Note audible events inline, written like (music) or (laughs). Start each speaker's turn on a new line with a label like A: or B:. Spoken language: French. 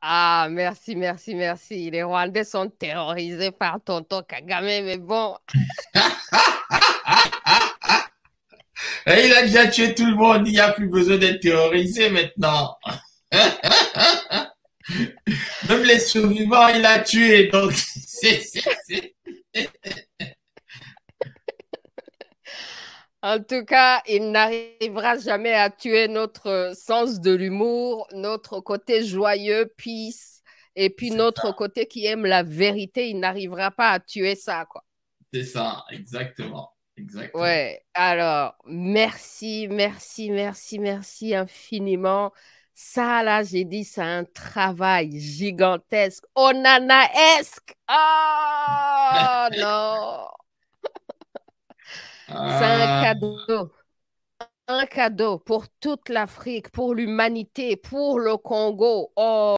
A: Ah, merci, merci, merci. Les Rwandais sont terrorisés par Tonton Kagame, mais bon. (laughs)
B: Eh, il a déjà tué tout le monde, il n'y a plus besoin d'être terrorisé maintenant. (laughs) Même les survivants, il a tué, donc (laughs) c'est
A: En tout cas, il n'arrivera jamais à tuer notre sens de l'humour, notre côté joyeux, peace, et puis notre côté qui aime la vérité. Il n'arrivera pas à tuer ça, quoi.
C: C'est ça, exactement.
A: Exactement. Ouais, alors, merci, merci, merci, merci infiniment. Ça, là, j'ai dit, c'est un travail gigantesque, onanaesque.
D: Oh (laughs) non!
C: Ah. un cadeau. Un cadeau pour toute l'Afrique, pour l'humanité, pour le Congo. Oh.